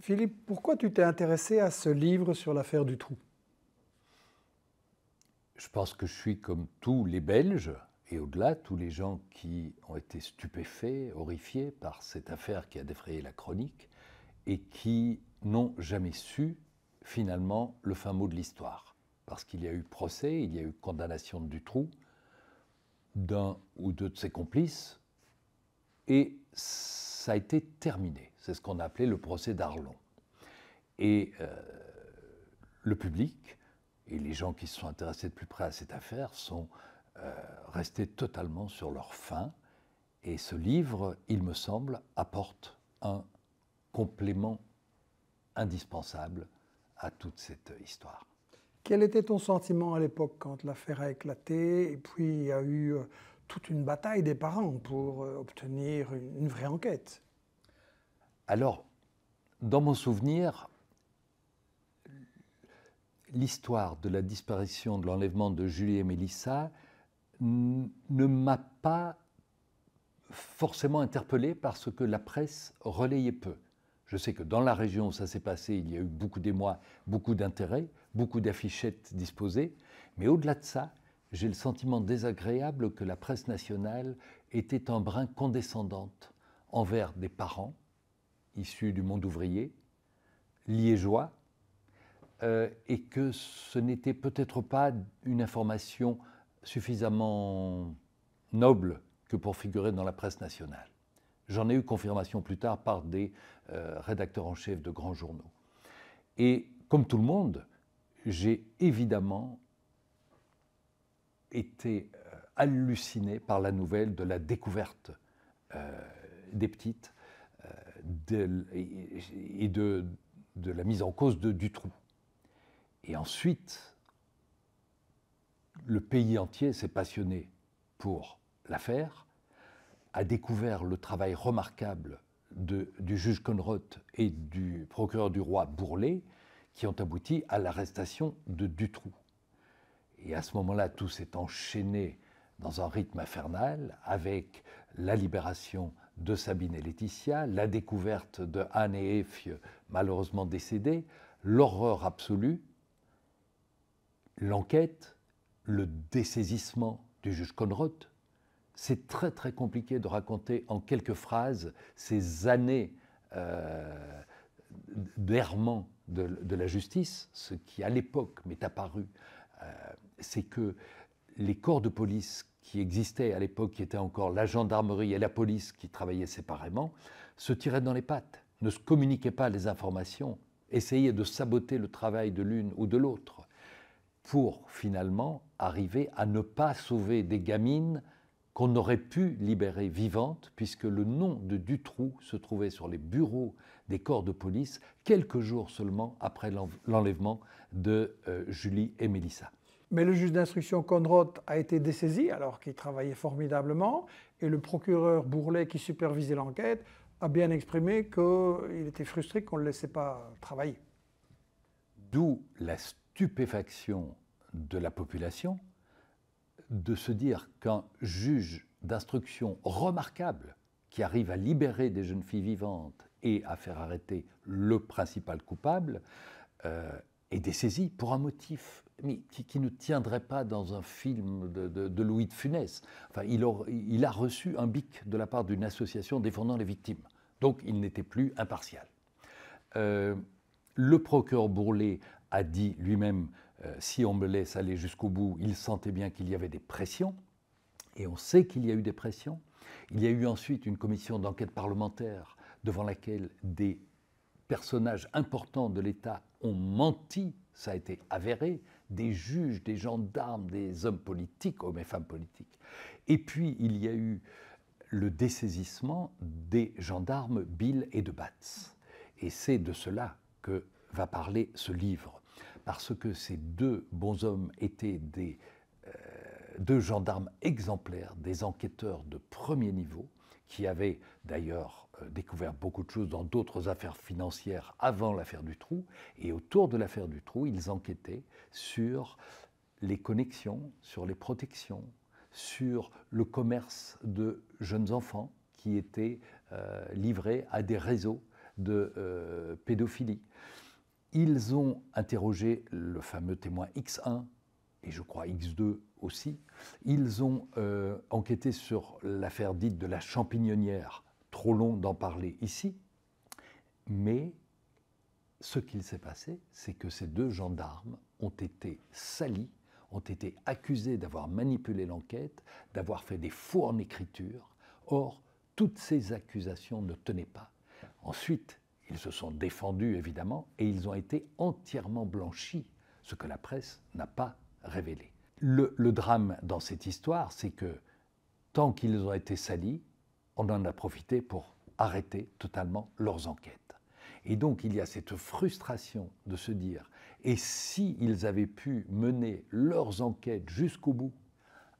Philippe, pourquoi tu t'es intéressé à ce livre sur l'affaire du trou Je pense que je suis comme tous les Belges, et au-delà, tous les gens qui ont été stupéfaits, horrifiés par cette affaire qui a défrayé la chronique, et qui n'ont jamais su, finalement, le fin mot de l'histoire. Parce qu'il y a eu procès, il y a eu condamnation du trou d'un ou deux de ses complices, et ça a été terminé. C'est ce qu'on appelait le procès d'Arlon. Et euh, le public et les gens qui se sont intéressés de plus près à cette affaire sont euh, restés totalement sur leur faim. Et ce livre, il me semble, apporte un complément indispensable à toute cette histoire. Quel était ton sentiment à l'époque quand l'affaire a éclaté et puis il y a eu euh, toute une bataille des parents pour obtenir une vraie enquête alors, dans mon souvenir, l'histoire de la disparition, de l'enlèvement de Julie et Mélissa ne m'a pas forcément interpellé parce que la presse relayait peu. Je sais que dans la région où ça s'est passé, il y a eu beaucoup d'émoi, beaucoup d'intérêt, beaucoup d'affichettes disposées, mais au-delà de ça, j'ai le sentiment désagréable que la presse nationale était un brin condescendante envers des parents, issus du monde ouvrier, liégeois, euh, et que ce n'était peut-être pas une information suffisamment noble que pour figurer dans la presse nationale. J'en ai eu confirmation plus tard par des euh, rédacteurs en chef de grands journaux. Et comme tout le monde, j'ai évidemment été euh, halluciné par la nouvelle de la découverte des petites et de, la mise en cause de, Dutroux. Et ensuite, le pays entier s'est passionné pour l'affaire, a découvert le travail remarquable du juge Conroth et du procureur du roi Bourlet, qui ont abouti à l'arrestation de Dutroux. Et à ce moment-là, tout s'est enchaîné dans un rythme infernal, avec la libération de Sabine et Laetitia, la découverte de Anne et Effie, malheureusement décédées, l'horreur absolue, l'enquête, le dessaisissement du juge Conroth. C'est très très compliqué de raconter en quelques phrases ces années euh, d'errement de, la justice, ce qui à l'époque m'est apparu, euh, c'est que les corps de police qui existaient à l'époque, qui étaient encore la gendarmerie et la police qui travaillaient séparément, se tiraient dans les pattes, ne se communiquaient pas les informations, essayaient de saboter le travail de l'une ou de l'autre, pour finalement arriver à ne pas sauver des gamines qu'on aurait pu libérer vivantes, puisque le nom de Dutroux se trouvait sur les bureaux des corps de police quelques jours seulement après l'enlèvement de euh, Julie et Mélissa. Mais le juge d'instruction Conroth a été dessaisi alors qu'il travaillait formidablement et le procureur Bourlet qui supervisait l'enquête a bien exprimé qu'il était frustré qu'on ne le laissait pas travailler. D'où la stupéfaction de la population de se dire qu'un juge d'instruction remarquable qui arrive à libérer des jeunes filles vivantes et à faire arrêter le principal coupable euh, des saisi pour un motif mais qui, ne tiendrait pas dans un film de, Louis de Funès. Enfin, il, a, il a reçu un bic de la part d'une association défendant les victimes. Donc il n'était plus impartial. Euh, le procureur Bourlet a dit lui-même, euh, si on me laisse aller jusqu'au bout, il sentait bien qu'il y avait des pressions, et on sait qu'il y a eu des pressions. Il y a eu ensuite une commission d'enquête parlementaire devant laquelle des personnages importants de l'État ont menti, ça a été avéré, des juges, des gendarmes, des hommes politiques, hommes et femmes politiques. Et puis il y a eu le dessaisissement des gendarmes Bill et de Batz. Et c'est de cela que va parler ce livre, parce que ces deux bons hommes étaient des euh, deux gendarmes exemplaires, des enquêteurs de premier niveau, qui avait d'ailleurs euh, découvert beaucoup de choses dans d'autres affaires financières avant l'affaire du trou. Et autour de l'affaire du trou, ils enquêtaient sur les connexions, sur les protections, sur le commerce de jeunes enfants qui étaient euh, livrés à des réseaux de euh, pédophilie. Ils ont interrogé le fameux témoin X1 et je crois X2 aussi, ils ont euh, enquêté sur l'affaire dite de la champignonnière. Trop long d'en parler ici. Mais ce qu'il s'est passé, c'est que ces deux gendarmes ont été salis, ont été accusés d'avoir manipulé l'enquête, d'avoir fait des faux en écriture. Or, toutes ces accusations ne tenaient pas. Ensuite, ils se sont défendus, évidemment, et ils ont été entièrement blanchis, ce que la presse n'a pas révélé. Le, drame dans cette histoire, c'est que tant qu'ils ont été salis, on en a profité pour arrêter totalement leurs enquêtes. Et donc il y a cette frustration de se dire, et si avaient pu mener leurs enquêtes jusqu'au bout,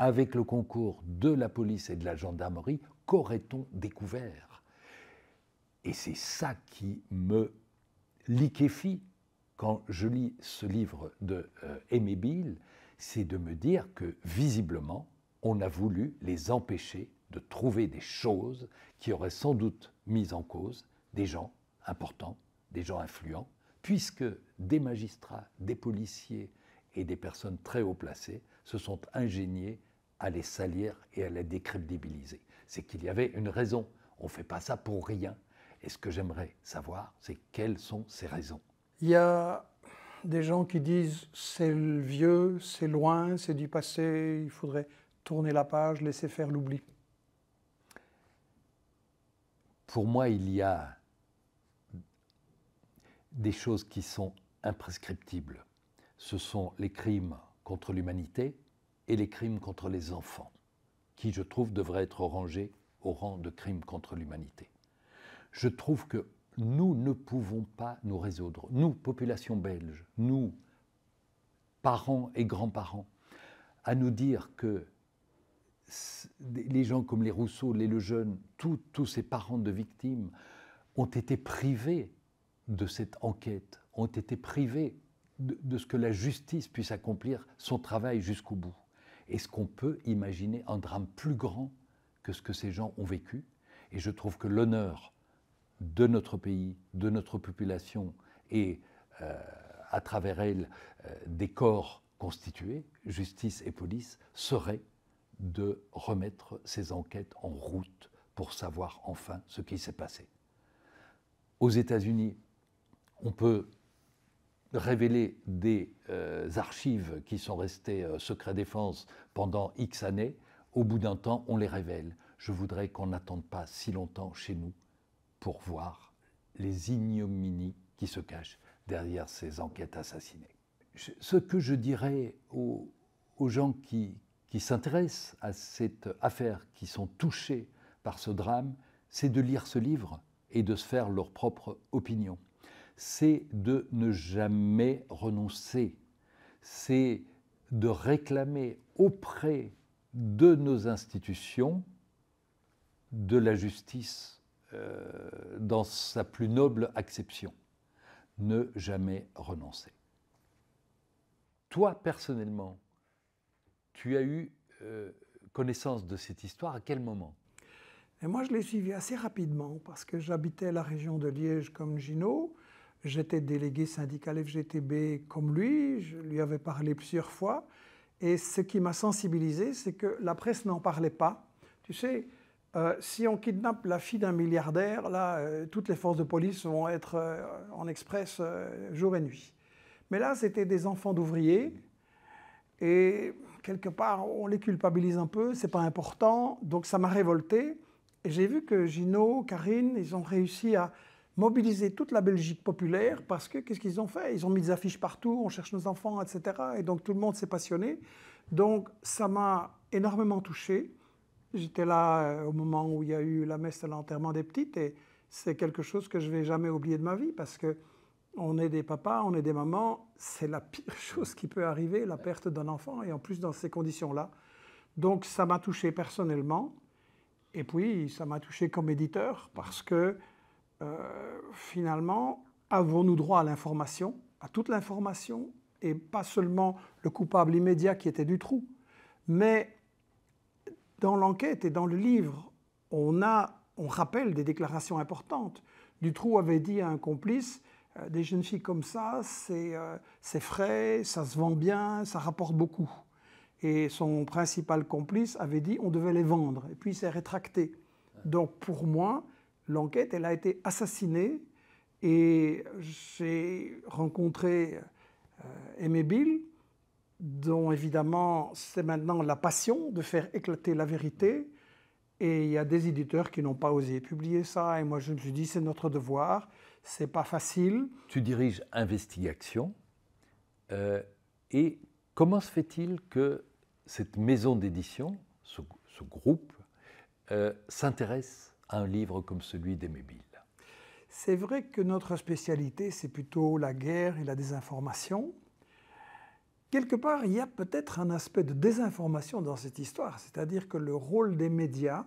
avec le concours de la police et de la gendarmerie, qu'aurait-on découvert Et c'est ça qui me liquéfie quand je lis ce livre de euh, Bill, c'est de me dire que visiblement, on a voulu les empêcher de trouver des choses qui auraient sans doute mis en cause des gens importants, des gens influents, puisque des magistrats, des policiers et des personnes très haut placées se sont ingéniés à les salir et à les décrédibiliser. C'est qu'il y avait une raison. On ne fait pas ça pour rien. Et ce que j'aimerais savoir, c'est quelles sont ces raisons. Il y a des gens qui disent c'est vieux, c'est loin, c'est du passé, il faudrait tourner la page, laisser faire l'oubli Pour moi, il y a des choses qui sont imprescriptibles. Ce sont les crimes contre l'humanité et les crimes contre les enfants, qui, je trouve, devraient être rangés au rang de crimes contre l'humanité. Je trouve que nous ne pouvons pas nous résoudre. Nous, population belge, nous, parents et grands-parents, à nous dire que les gens comme les Rousseau, les Lejeune, tous ces parents de victimes ont été privés de cette enquête, ont été privés de, de ce que la justice puisse accomplir son travail jusqu'au bout. Est-ce qu'on peut imaginer un drame plus grand que ce que ces gens ont vécu Et je trouve que l'honneur de notre pays, de notre population et euh, à travers elle euh, des corps constitués, justice et police, serait de remettre ces enquêtes en route pour savoir enfin ce qui s'est passé. Aux États-Unis, on peut révéler des euh, archives qui sont restées secret défense pendant X années. Au bout d'un temps, on les révèle. Je voudrais qu'on n'attende pas si longtemps chez nous pour voir les ignominies qui se cachent derrière ces enquêtes assassinées. ce que je dirais aux, gens qui s'intéressent à cette affaire, qui sont touchés par ce drame, c'est de lire ce livre et de se faire leur propre opinion. C'est de ne jamais renoncer. C'est de réclamer auprès de nos institutions de la justice euh, dans sa plus noble acception. Ne jamais renoncer. Toi, personnellement, tu as eu euh, connaissance de cette histoire à quel moment Et Moi, je l'ai suivi assez rapidement parce que j'habitais la région de Liège comme Gino. J'étais délégué syndical FGTB comme lui. Je lui avais parlé plusieurs fois. Et ce qui m'a sensibilisé, c'est que la presse n'en parlait pas. Tu sais, euh, si on kidnappe la fille d'un milliardaire, là, euh, toutes les forces de police vont être euh, en express jour et nuit. Mais là, c'était des enfants d'ouvriers, et quelque part, on les culpabilise un peu, c'est pas important, donc ça m'a révolté. Et j'ai vu que Gino, Karine, ils ont réussi à mobiliser toute la Belgique populaire parce que qu'est-ce qu'ils ont fait Ils ont mis des affiches partout, on cherche nos enfants, etc. Et donc tout le monde s'est passionné. Donc ça m'a énormément touché. J'étais là euh, au moment où il y a eu la messe à l'enterrement des petites et c'est quelque chose que je vais jamais oublier de ma vie parce que on est des papas, on est des mamans, c'est la pire chose qui peut arriver, la perte d'un enfant et en plus dans ces conditions-là. Donc ça m'a touché personnellement et puis ça m'a touché comme éditeur parce que euh, finalement, avons-nous droit à l'information, à toute l'information et pas seulement le coupable immédiat qui était du trou, mais dans l'enquête et dans le livre, on, a, on rappelle des déclarations importantes. Dutroux avait dit à un complice, euh, des jeunes filles comme ça, euh, c'est frais, ça se vend bien, ça rapporte beaucoup. Et son principal complice avait dit, on devait les vendre. Et puis c'est s'est rétracté. Donc pour moi, l'enquête, elle a été assassinée. Et j'ai rencontré euh, Aimé Bill, dont évidemment c'est maintenant la passion de faire éclater la vérité. Et il y a des éditeurs qui n'ont pas osé publier ça. Et moi, je me suis dit, c'est notre devoir, c'est pas facile. Tu diriges Investigation. Euh, et comment se fait-il que cette maison d'édition, ce, groupe, euh, s'intéresse à un livre comme celui d'Aimébile C'est vrai que notre spécialité, c'est plutôt la guerre et la désinformation quelque part, il y a peut-être un aspect de désinformation dans cette histoire, c'est-à-dire que le rôle des médias,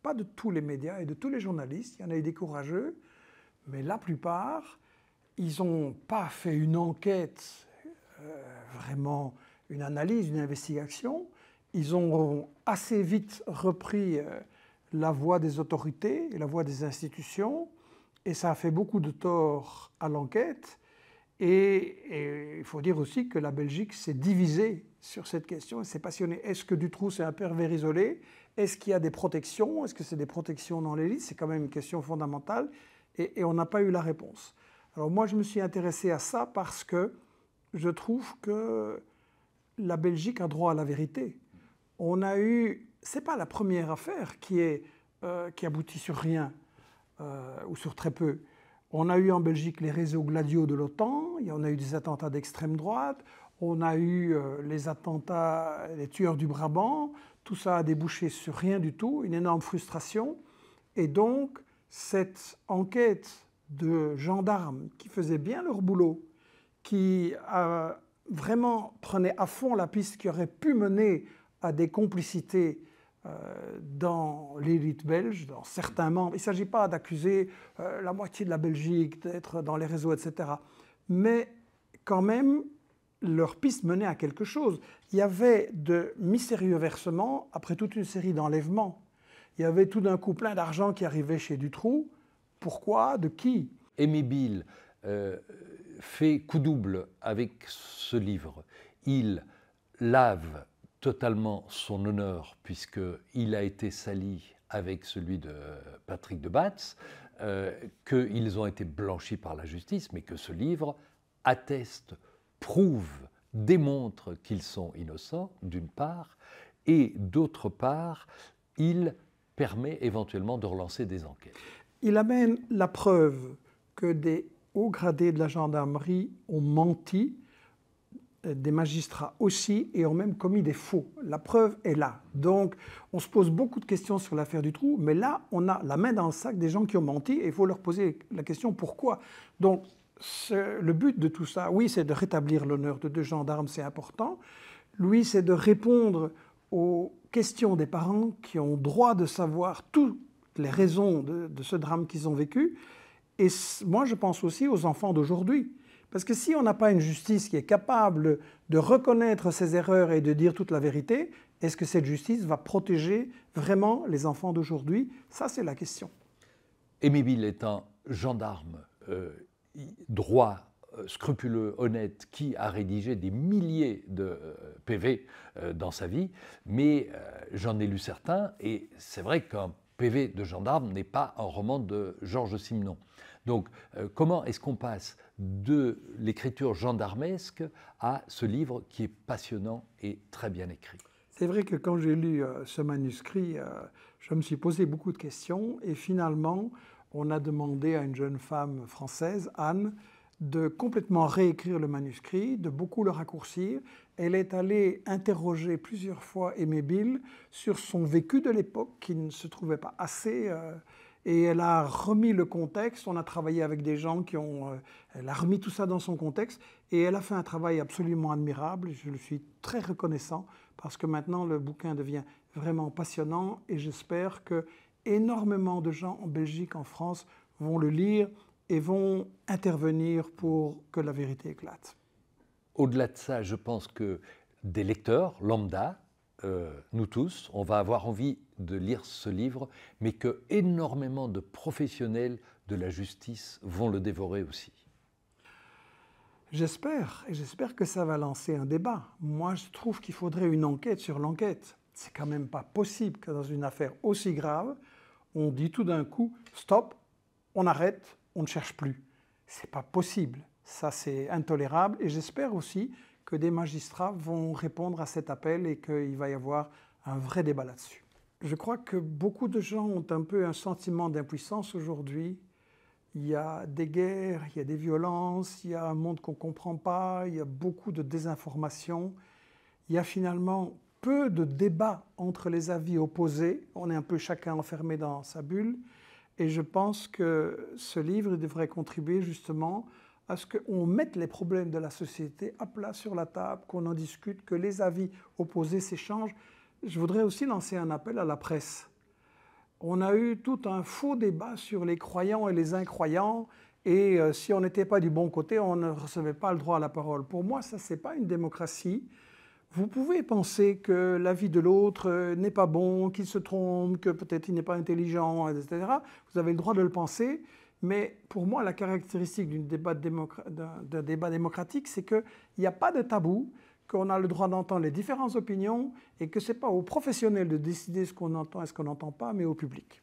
pas de tous les médias et de tous les journalistes, il y en a eu des courageux, mais la plupart, ils n'ont pas fait une enquête, euh, vraiment une analyse, une investigation, ils ont assez vite repris euh, la voix des autorités et la voix des institutions, et ça a fait beaucoup de tort à l'enquête, et il faut dire aussi que la Belgique s'est divisée sur cette question, s'est passionnée. Est-ce que Dutroux, c'est un pervers isolé Est-ce qu'il y a des protections Est-ce que c'est des protections dans l'élite C'est quand même une question fondamentale. Et, on n'a pas eu la réponse. Alors moi, je me suis intéressé à ça parce que je trouve que la Belgique a droit à la vérité. On a eu, c'est pas la première affaire qui, est, euh, qui aboutit sur rien euh, ou sur très peu. On a eu en Belgique les réseaux gladiaux de l'OTAN, on a eu des attentats d'extrême droite, on a eu euh, les attentats, les tueurs du Brabant, tout ça a débouché sur rien du tout, une énorme frustration. Et donc, cette enquête de gendarmes qui faisaient bien leur boulot, qui euh, vraiment prenait à fond la piste qui aurait pu mener à des complicités euh, dans l'élite belge, dans certains membres. Il ne s'agit pas d'accuser euh, la moitié de la Belgique d'être dans les réseaux, etc. Mais quand même, leur piste menait à quelque chose. Il y avait de mystérieux versements après toute une série d'enlèvements. Il y avait tout d'un coup plein d'argent qui arrivait chez Dutroux. Pourquoi De qui Aimé Bill euh, fait coup double avec ce livre. Il lave totalement son honneur, puisqu'il a été sali avec celui de Patrick de Batz, euh, qu'ils ont été blanchis par la justice, mais que ce livre atteste, prouve, démontre qu'ils sont innocents, d'une part, et d'autre part, il permet éventuellement de relancer des enquêtes. Il amène la preuve que des hauts gradés de la gendarmerie ont menti des magistrats aussi et ont même commis des faux. La preuve est là. Donc, on se pose beaucoup de questions sur l'affaire du trou, mais là, on a la main dans le sac des gens qui ont menti et il faut leur poser la question pourquoi. Donc, le but de tout ça, oui, c'est de rétablir l'honneur de deux gendarmes, c'est important. Lui, c'est de répondre aux questions des parents qui ont droit de savoir toutes les raisons de, de ce drame qu'ils ont vécu. Et moi, je pense aussi aux enfants d'aujourd'hui. Parce que si on n'a pas une justice qui est capable de reconnaître ses erreurs et de dire toute la vérité, est-ce que cette justice va protéger vraiment les enfants d'aujourd'hui Ça, c'est la question. Aimé Bill est un gendarme euh, droit, euh, scrupuleux, honnête, qui a rédigé des milliers de euh, PV dans sa vie, mais j'en ai lu certains, et c'est vrai qu'un PV de gendarme n'est pas un roman de Georges Simenon. Donc, euh, comment est-ce qu'on passe de l'écriture gendarmesque à ce livre qui est passionnant et très bien écrit C'est vrai que quand j'ai lu euh, ce manuscrit, euh, je me suis posé beaucoup de questions et finalement, on a demandé à une jeune femme française, Anne, de complètement réécrire le manuscrit, de beaucoup le raccourcir. Elle est allée interroger plusieurs fois Aimé Bill sur son vécu de l'époque qui ne se trouvait pas assez. Euh, et elle a remis le contexte. On a travaillé avec des gens qui ont. Euh, elle a remis tout ça dans son contexte. Et elle a fait un travail absolument admirable. Je le suis très reconnaissant parce que maintenant le bouquin devient vraiment passionnant et j'espère que énormément de gens en Belgique, en France vont le lire et vont intervenir pour que la vérité éclate. Au-delà de ça, je pense que des lecteurs lambda, euh, nous tous, on va avoir envie de lire ce livre, mais que énormément de professionnels de la justice vont le dévorer aussi. J'espère, et j'espère que ça va lancer un débat. Moi, je trouve qu'il faudrait une enquête sur l'enquête. C'est quand même pas possible que dans une affaire aussi grave, on dit tout d'un coup stop, on arrête, on ne cherche plus. C'est pas possible. Ça, c'est intolérable. Et j'espère aussi que des magistrats vont répondre à cet appel et qu'il va y avoir un vrai débat là-dessus. Je crois que beaucoup de gens ont un peu un sentiment d'impuissance aujourd'hui. Il y a des guerres, il y a des violences, il y a un monde qu'on ne comprend pas, il y a beaucoup de désinformation. Il y a finalement peu de débats entre les avis opposés. On est un peu chacun enfermé dans sa bulle. Et je pense que ce livre devrait contribuer justement à ce qu'on mette les problèmes de la société à plat sur la table, qu'on en discute, que les avis opposés s'échangent. Je voudrais aussi lancer un appel à la presse. On a eu tout un faux débat sur les croyants et les incroyants, et euh, si on n'était pas du bon côté, on ne recevait pas le droit à la parole. Pour moi, ça, ce n'est pas une démocratie. Vous pouvez penser que l'avis de l'autre euh, n'est pas bon, qu'il se trompe, que peut-être il n'est pas intelligent, etc. Vous avez le droit de le penser, mais pour moi, la caractéristique d'un débat, démocratique, c'est qu'il n'y a pas de tabou, qu'on a le droit d'entendre les différentes opinions et que ce n'est pas aux professionnels de décider ce qu'on entend et ce qu'on n'entend pas, mais au public.